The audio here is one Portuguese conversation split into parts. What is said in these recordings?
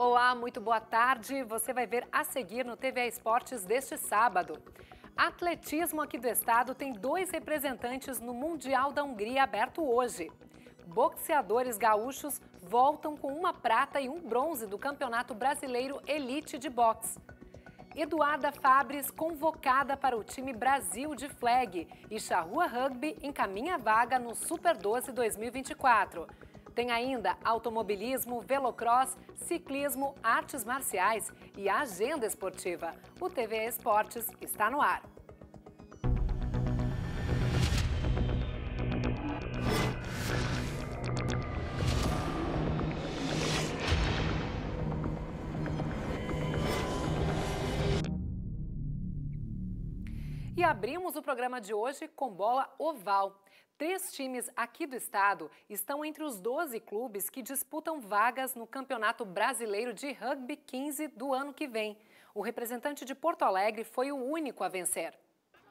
Olá, muito boa tarde. Você vai ver a seguir no TVA Esportes deste sábado. Atletismo aqui do estado tem dois representantes no Mundial da Hungria aberto hoje. Boxeadores gaúchos voltam com uma prata e um bronze do Campeonato Brasileiro Elite de Boxe. Eduarda Fabres convocada para o time Brasil de flag e Charrua Rugby encaminha vaga no Super 12 2024. Tem ainda automobilismo, velocross, ciclismo, artes marciais e agenda esportiva. O TV Esportes está no ar. E abrimos o programa de hoje com bola oval. Três times aqui do estado estão entre os 12 clubes que disputam vagas no Campeonato Brasileiro de Rugby 15 do ano que vem. O representante de Porto Alegre foi o único a vencer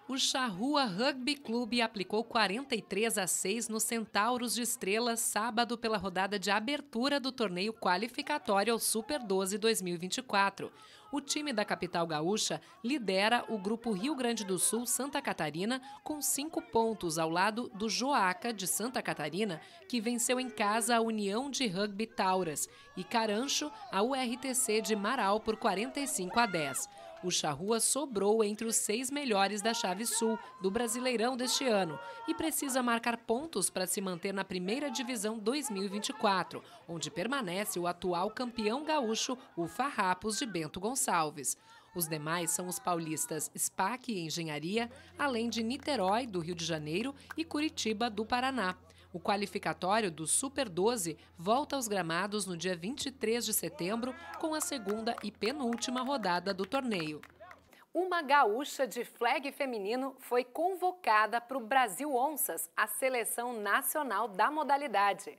o Charrua Rugby Clube aplicou 43 a 6 no Centauros de Estrelas sábado pela rodada de abertura do torneio qualificatório ao Super 12 2024. O time da capital gaúcha lidera o grupo Rio Grande do Sul Santa Catarina com cinco pontos ao lado do Joaca de Santa Catarina, que venceu em casa a União de Rugby Tauras e Carancho a URTC de Marau por 45 a 10. O Charrua sobrou entre os seis melhores da chave sul do Brasileirão deste ano e precisa marcar pontos para se manter na primeira divisão 2024, onde permanece o atual campeão gaúcho, o Farrapos de Bento Gonçalves. Os demais são os paulistas SPAC e Engenharia, além de Niterói, do Rio de Janeiro, e Curitiba, do Paraná. O qualificatório do Super 12 volta aos gramados no dia 23 de setembro com a segunda e penúltima rodada do torneio. Uma gaúcha de flag feminino foi convocada para o Brasil Onças, a seleção nacional da modalidade.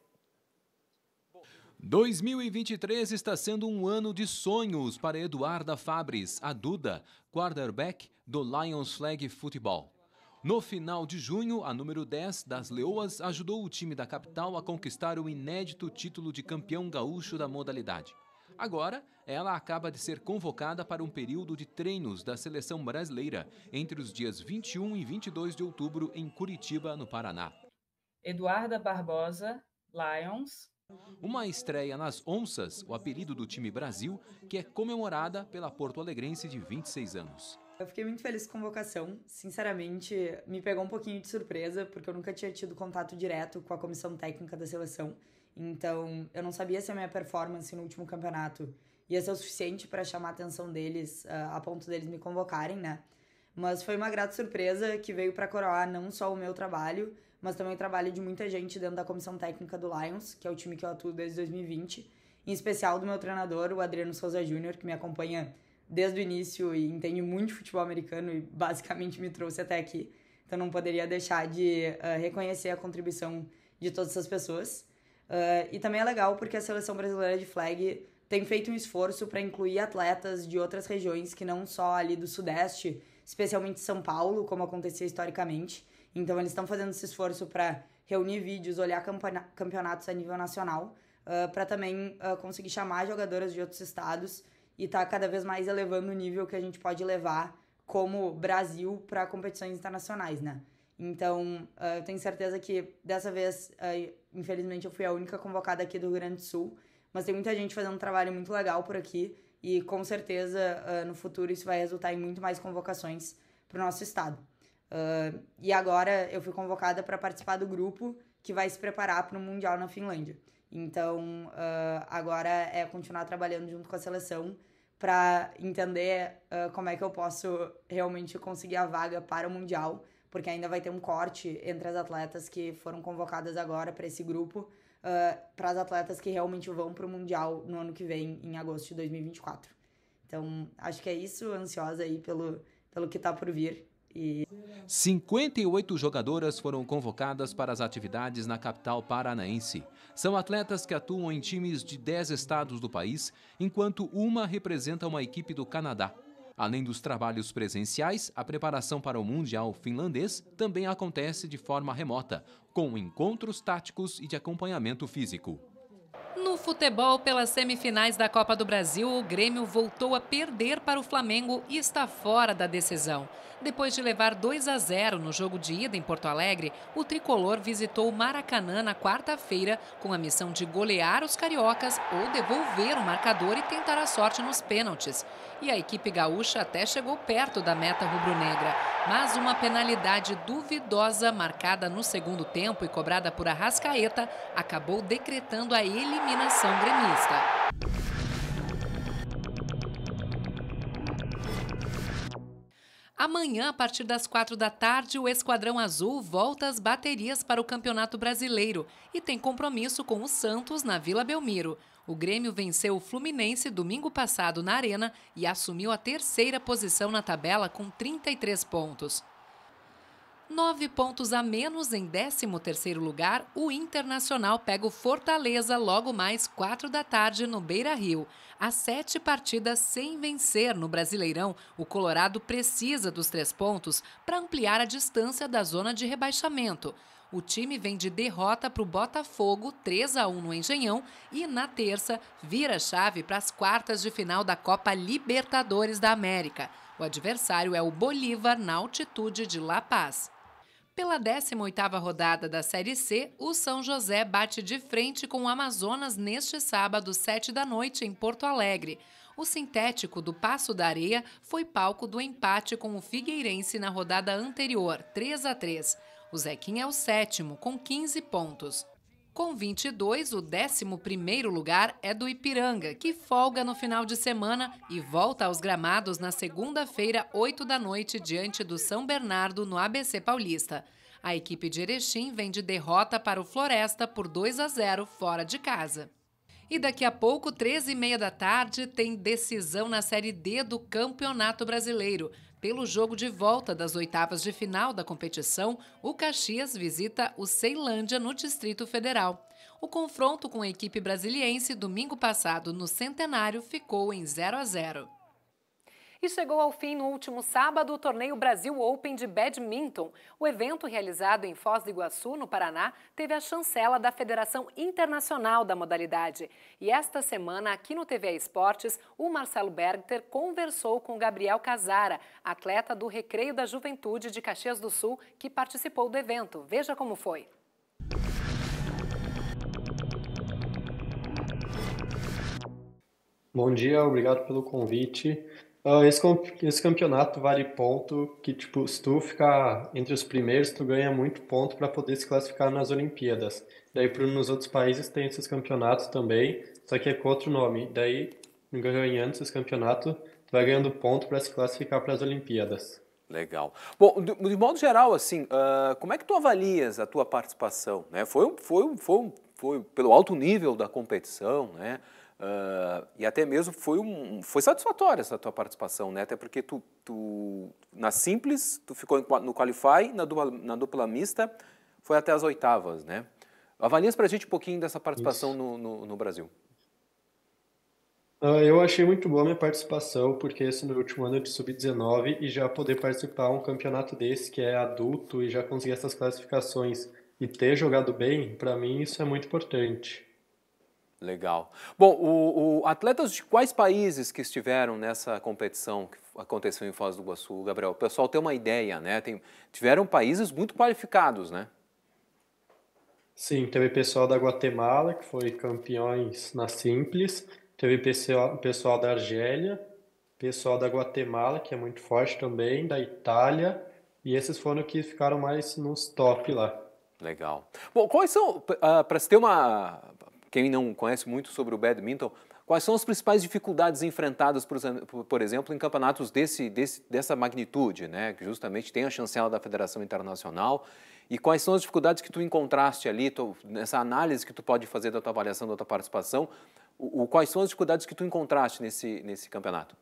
2023 está sendo um ano de sonhos para Eduarda Fabris, a Duda, quarterback do Lions Flag Futebol. No final de junho, a número 10 das Leoas ajudou o time da capital a conquistar o inédito título de campeão gaúcho da modalidade. Agora, ela acaba de ser convocada para um período de treinos da seleção brasileira entre os dias 21 e 22 de outubro em Curitiba, no Paraná. Eduarda Barbosa, Lions. Uma estreia nas Onças, o apelido do time Brasil, que é comemorada pela porto-alegrense de 26 anos. Eu fiquei muito feliz com a convocação. Sinceramente, me pegou um pouquinho de surpresa, porque eu nunca tinha tido contato direto com a comissão técnica da seleção. Então, eu não sabia se a minha performance no último campeonato ia ser o suficiente para chamar a atenção deles, ah, a ponto deles me convocarem, né? Mas foi uma grata surpresa que veio para coroar não só o meu trabalho, mas também o trabalho de muita gente dentro da comissão técnica do Lions, que é o time que eu atuo desde 2020, em especial do meu treinador, o Adriano Souza Júnior, que me acompanha desde o início e entende muito futebol americano e basicamente me trouxe até aqui. Então não poderia deixar de uh, reconhecer a contribuição de todas essas pessoas. Uh, e também é legal porque a seleção brasileira de flag tem feito um esforço para incluir atletas de outras regiões que não só ali do Sudeste, especialmente São Paulo, como acontecia historicamente. Então eles estão fazendo esse esforço para reunir vídeos, olhar campeonatos a nível nacional, uh, eh, para também conseguir chamar jogadoras de outros estados e está cada vez mais elevando o nível que a gente pode levar como Brasil para competições internacionais, né? Então, ah, eu tenho certeza que dessa vez, ah, infelizmente, eu fui a única convocada aqui do Rio Grande do Sul, mas tem muita gente fazendo um trabalho muito legal por aqui e com certeza ah, no futuro isso vai resultar em muito mais convocações para o nosso estado. e agora eu fui convocada para participar do grupo que vai se preparar para o Mundial na Finlândia. Então, uh, agora é continuar trabalhando junto com a seleção para entender uh, como é que eu posso realmente conseguir a vaga para o Mundial, porque ainda vai ter um corte entre as atletas que foram convocadas agora para esse grupo, uh, ah, para as atletas que realmente vão para o Mundial no ano que vem, em agosto de 2024. Então, acho que é isso, ansiosa aí pelo, pelo que está por vir e 58 jogadoras foram convocadas para as atividades na capital paranaense. São atletas que atuam em times de 10 estados do país, enquanto uma representa uma equipe do Canadá. Além dos trabalhos presenciais, a preparação para o Mundial finlandês também acontece de forma remota, com encontros táticos e de acompanhamento físico. No futebol, pelas semifinais da Copa do Brasil, o Grêmio voltou a perder para o Flamengo e está fora da decisão. Depois de levar 2 a 0 no jogo de ida em Porto Alegre, o tricolor visitou o Maracanã na quarta-feira com a missão de golear os cariocas ou devolver o marcador e tentar a sorte nos pênaltis. E a equipe gaúcha até chegou perto da meta rubro-negra, mas uma penalidade duvidosa marcada no segundo tempo e cobrada por Arrascaeta acabou decretando a eliminação dominação gremista. Amanhã, a partir das quatro da tarde, o Esquadrão Azul volta às baterias para o Campeonato Brasileiro e tem compromisso com o Santos na Vila Belmiro. O Grêmio venceu o Fluminense domingo passado na Arena e assumiu a terceira posição na tabela com 33 pontos. Nove pontos a menos em 13º lugar, o Internacional pega o Fortaleza logo mais quatro da tarde no Beira-Rio. Há sete partidas sem vencer no Brasileirão, o Colorado precisa dos três pontos para ampliar a distância da zona de rebaixamento. O time vem de derrota para o Botafogo, 3 a 1 no Engenhão, e na terça vira chave para as quartas de final da Copa Libertadores da América. O adversário é o Bolívar, na altitude de La Paz. Pela 18ª rodada da Série C, o São José bate de frente com o Amazonas neste sábado, 7 da noite, em Porto Alegre. O sintético do Passo da Areia foi palco do empate com o Figueirense na rodada anterior, 3 a 3. O Zequim é o sétimo, com 15 pontos. Com 22, o 11 lugar é do Ipiranga, que folga no final de semana e volta aos gramados na segunda-feira, 8 da noite, diante do São Bernardo, no ABC Paulista. A equipe de Erechim vem de derrota para o Floresta por 2 a 0 fora de casa. E daqui a pouco, 13 e meia da tarde, tem decisão na Série D do Campeonato Brasileiro. Pelo jogo de volta das oitavas de final da competição, o Caxias visita o Ceilândia no Distrito Federal. O confronto com a equipe brasiliense domingo passado no Centenário ficou em 0 a 0. E chegou ao fim no último sábado o torneio Brasil Open de Badminton. O evento, realizado em Foz do Iguaçu, no Paraná, teve a chancela da Federação Internacional da modalidade. E esta semana, aqui no TV Esportes, o Marcelo Bergter conversou com Gabriel Casara, atleta do Recreio da Juventude de Caxias do Sul, que participou do evento. Veja como foi. Bom dia, obrigado pelo convite. Ah, esse, campeonato vale ponto que, tipo, se tu ficar entre os primeiros, tu ganha muito ponto para poder se classificar nas Olimpíadas. Daí nos outros países tem esses campeonatos também, só que é com outro nome. Daí, ganhando esses campeonatos, tu vai ganhando ponto para se classificar para as Olimpíadas. Legal. Bom, de, de modo geral, assim, uh, como é que tu avalias a tua participação? Né? Foi, foi, foi, foi pelo alto nível da competição, né? Uh, e até mesmo foi, um, foi satisfatória essa tua participação, né? Até porque tu, tu na simples, tu ficou no qualify, na dupla, na dupla mista, foi até as oitavas, né? Avalia para a gente um pouquinho dessa participação no, no, no, Brasil. Uh, eu achei muito boa a minha participação, porque esse no último ano de sub-19 e já poder participar um campeonato desse que é adulto e já conseguir essas classificações e ter jogado bem, para mim isso é muito importante. Legal. Bom, o, o, atletas de quais países que estiveram nessa competição que aconteceu em Foz do Iguaçu, Gabriel? O pessoal tem uma ideia, né? Tem, tiveram países muito qualificados, né? Sim, teve pessoal da Guatemala, que foi campeões na simples, teve pessoal, pessoal da Argélia, pessoal da Guatemala, que é muito forte também, da Itália, e esses foram que ficaram mais nos top lá. Legal. Bom, quais são, uh, ah, para se ter uma, quem não conhece muito sobre o badminton, quais são as principais dificuldades enfrentadas, por, por exemplo, em campeonatos desse, desse, dessa magnitude, né? que justamente tem a chancela da Federação Internacional, e quais são as dificuldades que tu encontraste ali, tu, nessa análise que tu pode fazer da tua avaliação, da tua participação, o, o, quais são as dificuldades que tu encontraste nesse, nesse campeonato?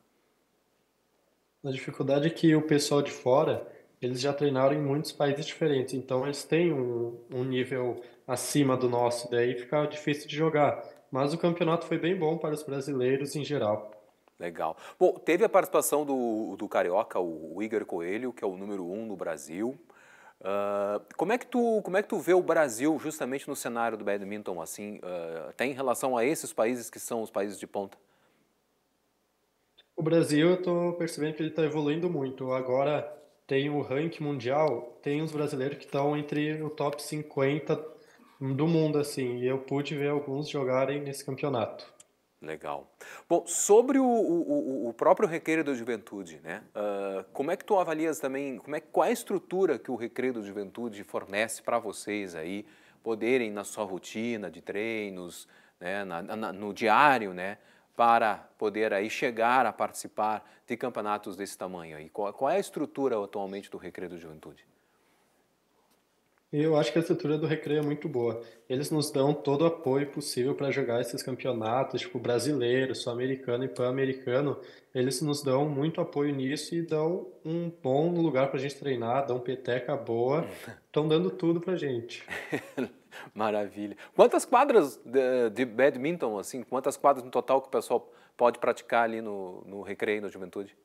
A dificuldade é que o pessoal de fora eles já treinaram em muitos países diferentes, então eles têm um, um nível acima do nosso, daí fica difícil de jogar. Mas o campeonato foi bem bom para os brasileiros em geral. Legal. Bom, teve a participação do, do Carioca, o, Igor Coelho, que é o número um no Brasil. Uh, como, é que tu, como é que tu vê o Brasil justamente no cenário do badminton, assim, uh, até em relação a esses países que são os países de ponta? O Brasil, eu estou percebendo que ele está evoluindo muito. Agora, tem o ranking mundial, tem os brasileiros que estão entre o top 50 do mundo, assim, e eu pude ver alguns jogarem nesse campeonato. Legal. Bom, sobre o, o, o próprio Recreio da Juventude, né? Uh, como é que tu avalias também, como é, qual é a estrutura que o Recreio da Juventude fornece para vocês aí poderem na sua rotina de treinos, né, na, na, no diário, né, para poder aí chegar a participar de campeonatos desse tamanho aí? Qual, qual é a estrutura atualmente do Recreio da Juventude? Eu acho que a estrutura do Recreio é muito boa. Eles nos dão todo o apoio possível para jogar esses campeonatos, tipo brasileiro, sul-americano e pan-americano. Eles nos dão muito apoio nisso e dão um bom lugar para a gente treinar, dão peteca boa. Estão dando tudo para a gente. Maravilha. Quantas quadras de, de badminton, assim, quantas quadras no total que o pessoal pode praticar ali no, no Recreio, na Juventude?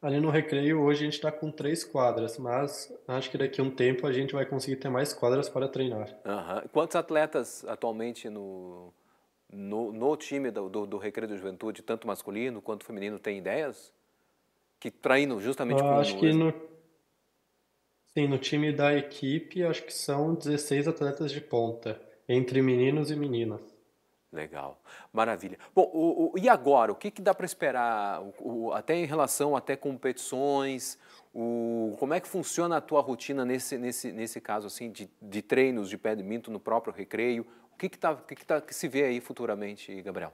Ali no Recreio, hoje a gente está com três quadras, mas acho que daqui a um tempo a gente vai conseguir ter mais quadras para treinar. Uhum. Quantos atletas atualmente no, no, no time do, do, do, Recreio da Juventude, tanto masculino quanto feminino, tem ideias? Que traindo tá justamente com Acho que no, sim, no time da equipe, acho que são 16 atletas de ponta, entre meninos e meninas. Legal, maravilha. Bom, o, o, e agora, o que, que dá para esperar, o, até em relação até competições, o, como é que funciona a tua rotina nesse, nesse, nesse caso assim de, de treinos de badminton no próprio recreio? O que que, tá, que, que, tá, que se vê aí futuramente, Gabriel?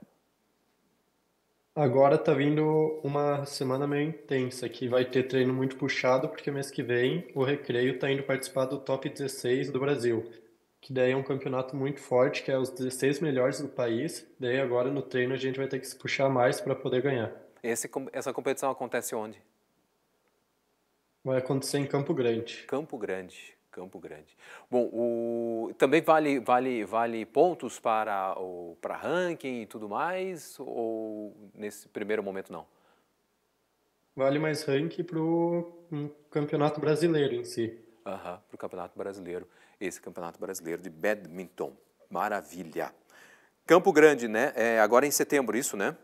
Agora tá vindo uma semana meio intensa, que vai ter treino muito puxado, porque mês que vem o recreio está indo participar do top 16 do Brasil que daí é um campeonato muito forte, que é os 16 melhores do país. Daí agora no treino a gente vai ter que se puxar mais para poder ganhar. Esse, essa competição acontece onde? Vai acontecer em Campo Grande. Campo Grande, Campo Grande. Bom, o, também vale, vale, vale pontos para, o, para ranking e tudo mais? Ou nesse primeiro momento não? Vale mais ranking para o hum, campeonato brasileiro em si. Uhum. Para o Campeonato Brasileiro, esse Campeonato Brasileiro de Badminton. Maravilha. Campo Grande, né? É agora em setembro, isso, né?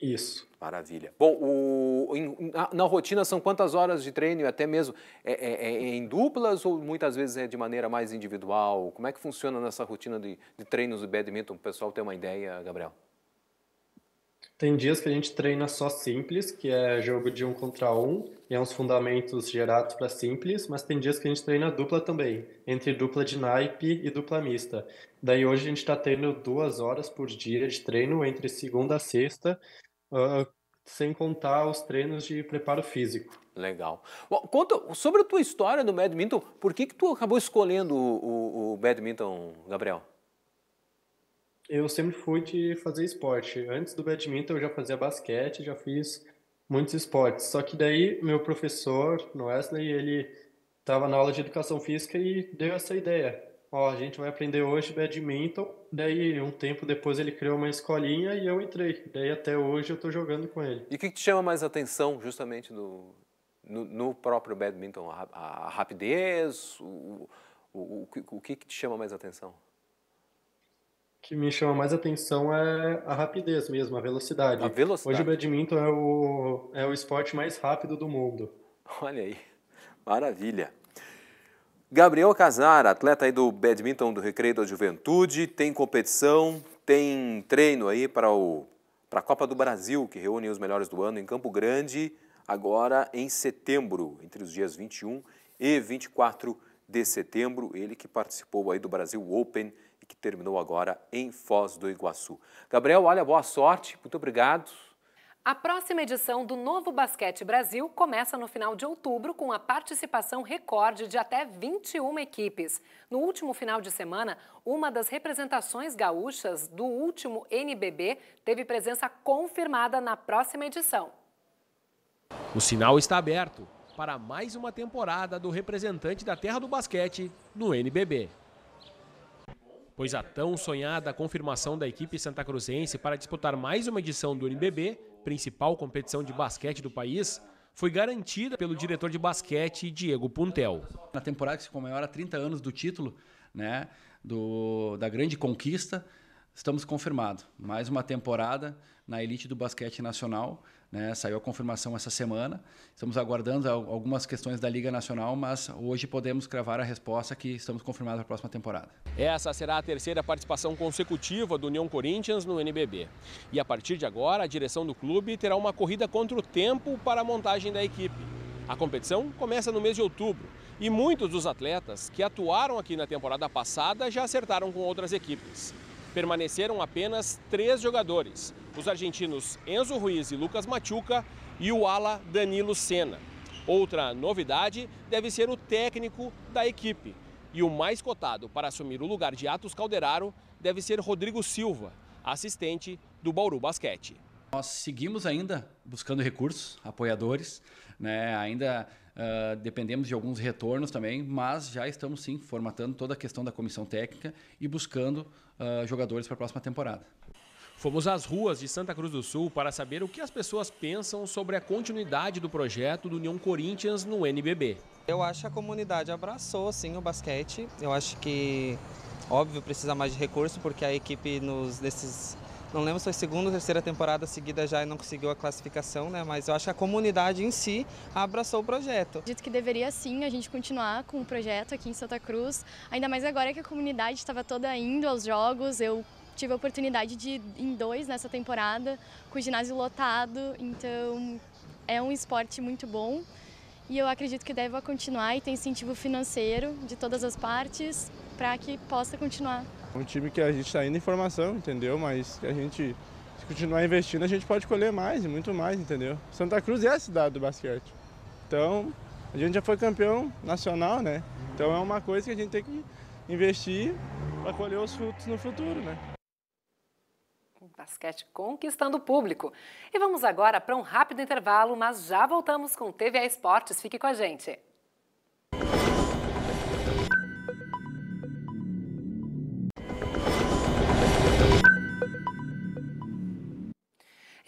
Isso. Maravilha. Bom, o, em, na, na, rotina são quantas horas de treino, é até mesmo é, é, é, é, em duplas ou muitas vezes é de maneira mais individual? Como é que funciona nessa rotina de, de treinos de badminton, para o pessoal ter uma ideia, Gabriel? Tem dias que a gente treina só simples, que é jogo de um contra um, e é uns fundamentos gerados para simples, mas tem dias que a gente treina dupla também, entre dupla de naipe e dupla mista. Daí hoje a gente está tendo duas horas por dia de treino entre segunda a sexta, uh, sem contar os treinos de preparo físico. Legal. Bom, conta sobre a tua história do badminton, por que, que tu acabou escolhendo o, o, o badminton, Gabriel? eu sempre fui de fazer esporte. Antes do badminton eu já fazia basquete, já fiz muitos esportes. Só que daí meu professor, no Wesley, ele estava na aula de educação física e deu essa ideia. Ó, a gente vai aprender hoje badminton. Daí um tempo depois ele criou uma escolinha e eu entrei. Daí até hoje eu estou jogando com ele. E o que, te chama mais atenção justamente no, no, no próprio badminton? A, a, rapidez? O, o, o, o que, que te chama mais atenção? que me chama mais atenção é a rapidez mesmo, a velocidade. A velocidade. Hoje o badminton é o, é o esporte mais rápido do mundo. Olha aí, maravilha. Gabriel Casar, atleta aí do badminton do Recreio da Juventude, tem competição, tem treino aí para o para a Copa do Brasil, que reúne os melhores do ano em Campo Grande, agora em setembro, entre os dias 21 e 24 de setembro, ele que participou aí do Brasil Open que terminou agora em Foz do Iguaçu. Gabriel, olha, boa sorte, muito obrigado. A próxima edição do Novo Basquete Brasil começa no final de outubro com a participação recorde de até 21 equipes. No último final de semana, uma das representações gaúchas do último NBB teve presença confirmada na próxima edição. O sinal está aberto para mais uma temporada do representante da terra do basquete no NBB pois a tão sonhada confirmação da equipe santacruzense para disputar mais uma edição do NBB, principal competição de basquete do país, foi garantida pelo diretor de basquete Diego Puntel. Na temporada que se comemora 30 anos do título, né, do, da grande conquista, Estamos confirmados. Mais uma temporada na elite do basquete nacional. Né? Saiu a confirmação essa semana. Estamos aguardando algumas questões da Liga Nacional, mas hoje podemos cravar a resposta que estamos confirmados para a próxima temporada. Essa será a terceira participação consecutiva do União Corinthians no NBB. E a partir de agora, a direção do clube terá uma corrida contra o tempo para a montagem da equipe. A competição começa no mês de outubro e muitos dos atletas que atuaram aqui na temporada passada já acertaram com outras equipes permaneceram apenas três jogadores: os argentinos Enzo Ruiz e Lucas Machuca e o ala Danilo Senna. Outra novidade deve ser o técnico da equipe. E o mais cotado para assumir o lugar de Atos Calderaro deve ser Rodrigo Silva, assistente do Bauru Basquete. Nós seguimos ainda buscando recursos, apoiadores, né? ainda ah, dependemos de alguns retornos também, mas já estamos sim formatando toda a questão da comissão técnica e buscando uh, jogadores para a próxima temporada. Fomos às ruas de Santa Cruz do Sul para saber o que as pessoas pensam sobre a continuidade do projeto do União Corinthians no NBB. Eu acho que a comunidade abraçou sim o basquete. Eu acho que óbvio precisa mais de recurso porque a equipe nos nesses não lembro se foi segunda ou terceira temporada seguida já e não conseguiu a classificação, né? Mas eu acho que a comunidade em si abraçou o projeto. Dito que deveria sim a gente continuar com o projeto aqui em Santa Cruz, ainda mais agora que a comunidade estava toda indo aos jogos, eu tive a oportunidade de ir em dois nessa temporada, com o ginásio lotado, então é um esporte muito bom e eu acredito que deve continuar e tem incentivo financeiro de todas as partes para que possa continuar. Um time que a gente está indo em formação, entendeu? Mas a gente, se continuar investindo, a gente pode colher mais e muito mais, entendeu? Santa Cruz é a cidade do basquete. Então, a gente já foi campeão nacional, né? Então é uma coisa que a gente tem que investir para colher os frutos no futuro, né? Basquete conquistando o público. E vamos agora para um rápido intervalo, mas já voltamos com TVA Esportes. Fique com a gente.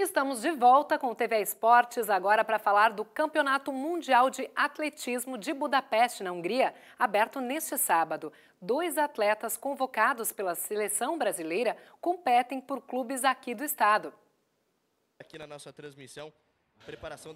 Estamos de volta com o TV Esportes agora para falar do Campeonato Mundial de Atletismo de Budapeste, na Hungria, aberto neste sábado. Dois atletas convocados pela seleção brasileira competem por clubes aqui do estado. Aqui na nossa transmissão,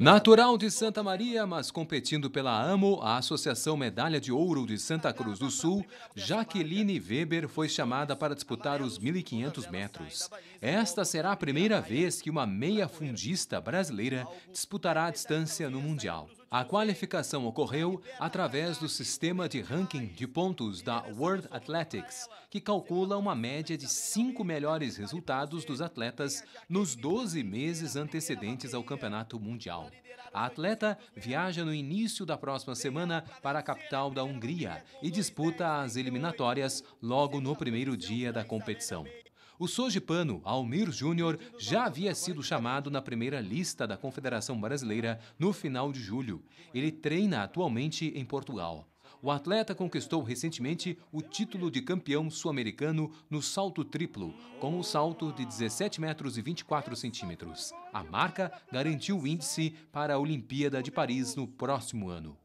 Natural de Santa Maria, mas competindo pela AMO, a Associação Medalha de Ouro de Santa Cruz do Sul, Jaqueline Weber foi chamada para disputar os 1.500 metros. Esta será a primeira vez que uma meia fundista brasileira disputará a distância no Mundial. A qualificação ocorreu através do sistema de ranking de pontos da World Athletics, que calcula uma média de cinco melhores resultados dos atletas nos 12 meses antecedentes ao Campeonato Mundial. A atleta viaja no início da próxima semana para a capital da Hungria e disputa as eliminatórias logo no primeiro dia da competição. O sojipano Almir Júnior já havia sido chamado na primeira lista da Confederação Brasileira no final de julho. Ele treina atualmente em Portugal. O atleta conquistou recentemente o título de campeão sul-americano no salto triplo, com o um salto de 17 metros e 24 centímetros. A marca garantiu o índice para a Olimpíada de Paris no próximo ano.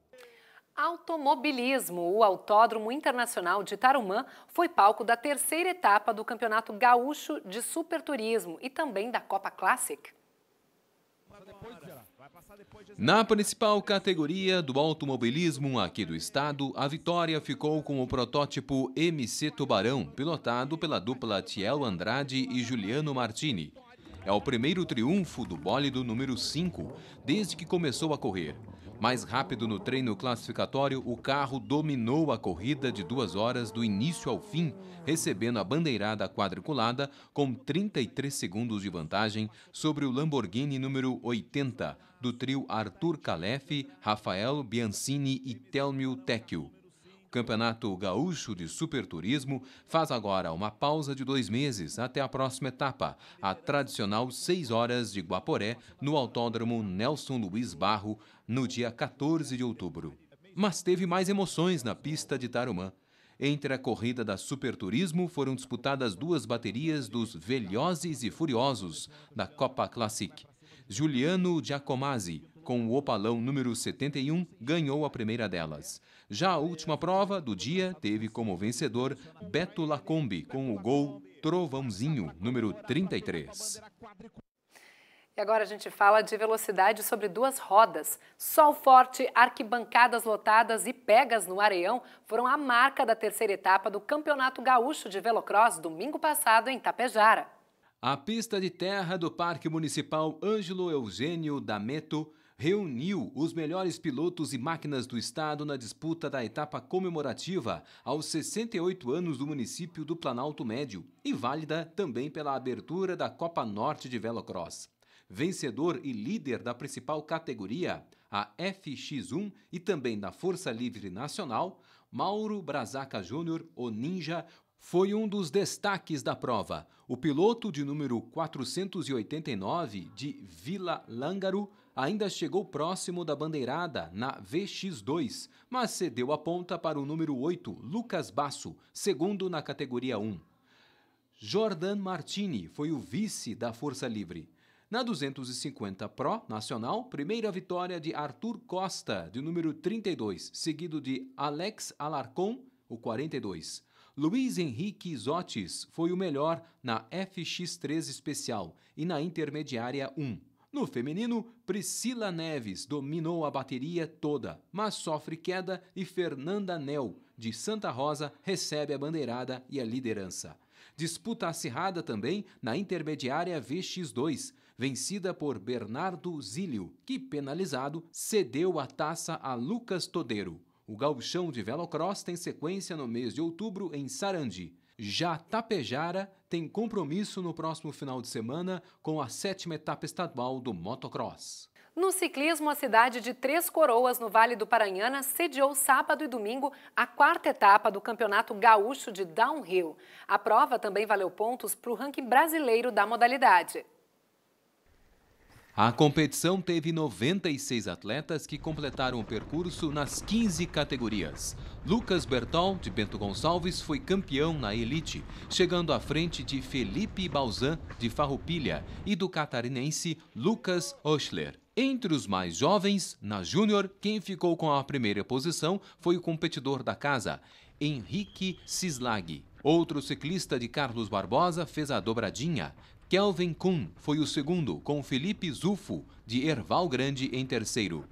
Automobilismo. O Autódromo Internacional de Tarumã foi palco da terceira etapa do Campeonato Gaúcho de Superturismo e também da Copa Classic. Na principal categoria do automobilismo aqui do estado, a vitória ficou com o protótipo MC Tubarão, pilotado pela dupla Tiel Andrade e Juliano Martini. É o primeiro triunfo do bólido número 5 desde que começou a correr. Mais rápido no treino classificatório, o carro dominou a corrida de duas horas do início ao fim, recebendo a bandeirada quadriculada com 33 segundos de vantagem sobre o Lamborghini número 80 do trio Arthur Calef, Rafael Biancini e Telmio Tecchio. Campeonato Gaúcho de Superturismo faz agora uma pausa de dois meses até a próxima etapa, a tradicional 6 horas de Guaporé, no Autódromo Nelson Luiz Barro, no dia 14 de outubro. Mas teve mais emoções na pista de Tarumã. Entre a corrida da Superturismo foram disputadas duas baterias dos Velhoses e Furiosos da Copa Classic. Juliano Giacomazzi, com o Opalão número 71, ganhou a primeira delas. Já a última prova do dia teve como vencedor Beto Lacombe, com o gol Trovãozinho, número 33. E agora a gente fala de velocidade sobre duas rodas. Sol forte, arquibancadas lotadas e pegas no areião foram a marca da terceira etapa do Campeonato Gaúcho de Velocross domingo passado em Tapejara. A pista de terra do Parque Municipal Ângelo Eugênio D'Ameto reuniu os melhores pilotos e máquinas do estado na disputa da etapa comemorativa aos 68 anos do município do Planalto Médio e válida também pela abertura da Copa Norte de Velocross. Vencedor e líder da principal categoria, a FX1 e também da Força Livre Nacional, Mauro Brazaca Júnior, o Ninja, foi um dos destaques da prova. O piloto de número 489 de Vila Lângaro ainda chegou próximo da bandeirada na VX2, mas cedeu a ponta para o número 8, Lucas Basso, segundo na categoria 1. Jordan Martini foi o vice da Força Livre. Na 250 Pro Nacional, primeira vitória de Arthur Costa, de número 32, seguido de Alex Alarcon, o 42. Luiz Henrique Zotes foi o melhor na FX3 especial e na intermediária 1. No feminino, Priscila Neves dominou a bateria toda, mas sofre queda e Fernanda Nel, de Santa Rosa, recebe a bandeirada e a liderança. Disputa acirrada também na intermediária VX2, vencida por Bernardo Zílio, que, penalizado, cedeu a taça a Lucas Todeiro. O gauchão de velocross tem sequência no mês de outubro em Sarandi. Já Tapejara tem compromisso no próximo final de semana com a sétima etapa estadual do motocross. No ciclismo, a cidade de Três Coroas, no Vale do Paranhana, sediou sábado e domingo a quarta etapa do Campeonato Gaúcho de Downhill. A prova também valeu pontos para o ranking brasileiro da modalidade. A competição teve 96 atletas que completaram o percurso nas 15 categorias. Lucas Bertol, de Bento Gonçalves, foi campeão na elite, chegando à frente de Felipe Balzan, de Farroupilha, e do catarinense Lucas Oschler. Entre os mais jovens, na Júnior, quem ficou com a primeira posição foi o competidor da casa, Henrique Sislag. Outro ciclista de Carlos Barbosa fez a dobradinha. Kelvin Kuhn foi o segundo, com Felipe Zufo, de Erval Grande, em terceiro.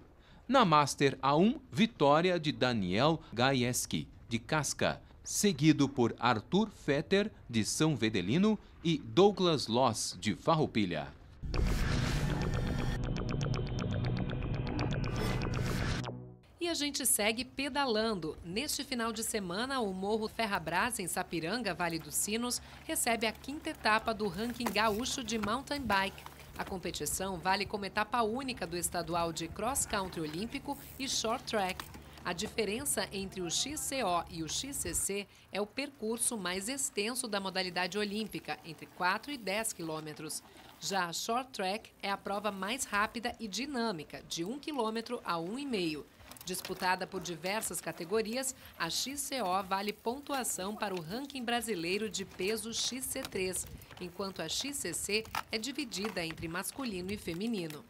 Na Master A1, vitória de Daniel Gaieski, de Casca, seguido por Arthur Fetter, de São Vedelino, e Douglas Loss, de Farroupilha. a gente segue pedalando. Neste final de semana, o Morro Ferrabras, em Sapiranga, Vale dos Sinos, recebe a quinta etapa do ranking gaúcho de mountain bike. A competição vale como etapa única do estadual de cross country olímpico e short track. A diferença entre o XCO e o XCC é o percurso mais extenso da modalidade olímpica, entre 4 e 10 quilômetros. Já a short track é a prova mais rápida e dinâmica, de 1 quilômetro a 1,5 km. Disputada por diversas categorias, a XCO vale pontuação para o ranking brasileiro de peso XC3, enquanto a XCC é dividida entre masculino e feminino.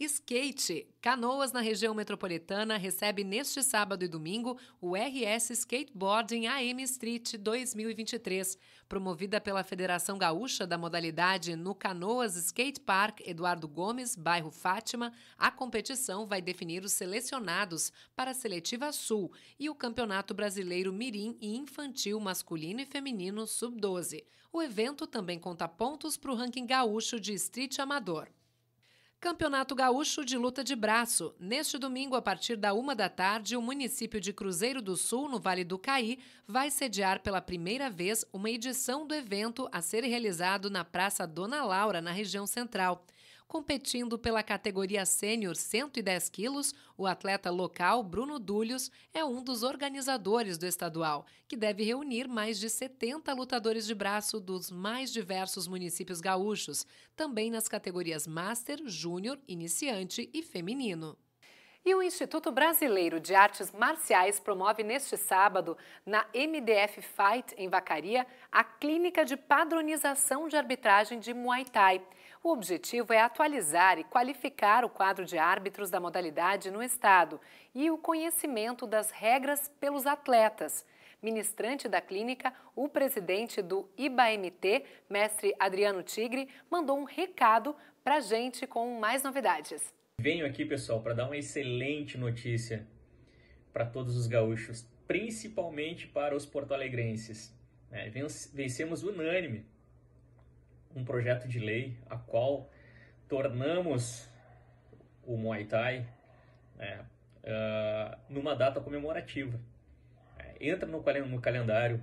Skate. Canoas, na região metropolitana, recebe neste sábado e domingo o RS Skateboarding AM Street 2023 promovida pela Federação Gaúcha da modalidade no Canoas Skate Park Eduardo Gomes, bairro Fátima, a competição vai definir os selecionados para a Seletiva Sul e o Campeonato Brasileiro Mirim e Infantil Masculino e Feminino Sub-12. O evento também conta pontos para o ranking gaúcho de street amador. Campeonato Gaúcho de Luta de Braço. Neste domingo, a partir da uma da tarde, o município de Cruzeiro do Sul, no Vale do Caí, vai sediar pela primeira vez uma edição do evento a ser realizado na Praça Dona Laura, na região central. Competindo pela categoria sênior 110 quilos, o atleta local Bruno Dúlios é um dos organizadores do estadual, que deve reunir mais de 70 lutadores de braço dos mais diversos municípios gaúchos, também nas categorias Master, Júnior, Iniciante e Feminino. E o Instituto Brasileiro de Artes Marciais promove neste sábado, na MDF Fight, em Vacaria, a Clínica de Padronização de Arbitragem de Muay Thai. O objetivo é atualizar e qualificar o quadro de árbitros da modalidade no Estado e o conhecimento das regras pelos atletas. Ministrante da clínica, o presidente do IBAMT, mestre Adriano Tigre, mandou um recado para a gente com mais novidades. Venho aqui, pessoal, para dar uma excelente notícia para todos os gaúchos, principalmente para os porto-alegrenses. É, vencemos unânime um projeto de lei a qual tornamos o Muay Thai é, uh, numa data comemorativa. É, entra no, no calendário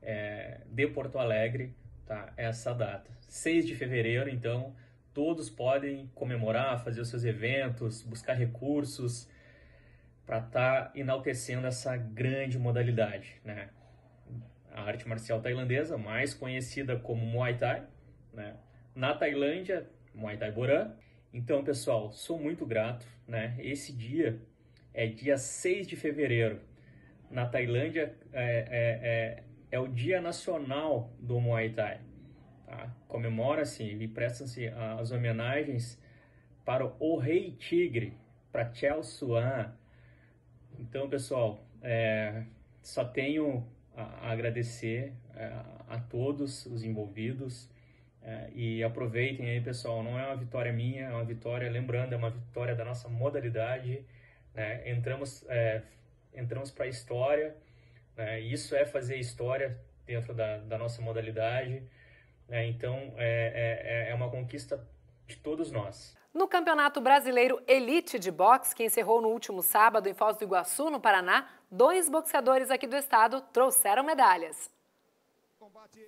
é, de Porto Alegre tá, essa data. 6 de fevereiro, então, todos podem comemorar, fazer os seus eventos, buscar recursos para estar tá enaltecendo essa grande modalidade, né? A arte marcial tailandesa, mais conhecida como Muay Thai, né? Na Tailândia, Muay Thai Boran. Então, pessoal, sou muito grato, né? Esse dia é dia 6 de fevereiro. Na Tailândia é, é, é, é o dia nacional do Muay Thai. Tá? Comemora-se e prestam-se as homenagens para o Rei Tigre, para Chel Suan. Então, pessoal, é, só tenho a agradecer é, a todos os envolvidos é, e aproveitem aí, pessoal. Não é uma vitória minha, é uma vitória, lembrando, é uma vitória da nossa modalidade. Né? Entramos, é, entramos para a história, né? isso é fazer história dentro da, da nossa modalidade. Né? Então, é, então, é, é, é uma conquista de todos nós. No Campeonato Brasileiro Elite de Boxe, que encerrou no último sábado em Foz do Iguaçu, no Paraná, dois boxeadores aqui do estado trouxeram medalhas. Combate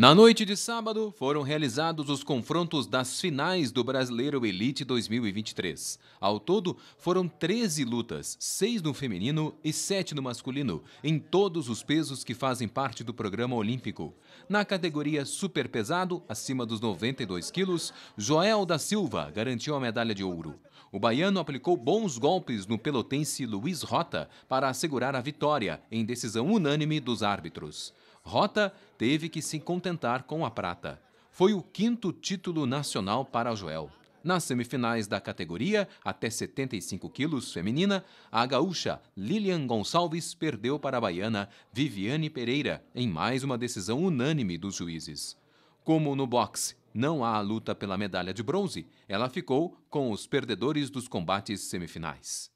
na noite de sábado, foram realizados os confrontos das finais do Brasileiro Elite 2023. Ao todo, foram 13 lutas, 6 no feminino e 7 no masculino, em todos os pesos que fazem parte do programa olímpico. Na categoria super pesado, acima dos 92 quilos, Joel da Silva garantiu a medalha de ouro. O baiano aplicou bons golpes no pelotense Luiz Rota para assegurar a vitória em decisão unânime dos árbitros. Rota teve que se contentar com a prata. Foi o quinto título nacional para Joel. Nas semifinais da categoria até 75 quilos feminina, a gaúcha Lilian Gonçalves perdeu para a baiana Viviane Pereira em mais uma decisão unânime dos juízes. Como no boxe não há luta pela medalha de bronze, ela ficou com os perdedores dos combates semifinais.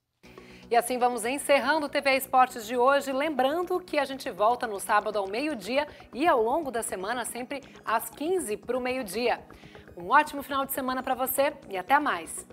E assim vamos encerrando o TV Esportes de hoje, lembrando que a gente volta no sábado ao meio-dia e ao longo da semana sempre às 15 para o meio-dia. Um ótimo final de semana para você e até mais.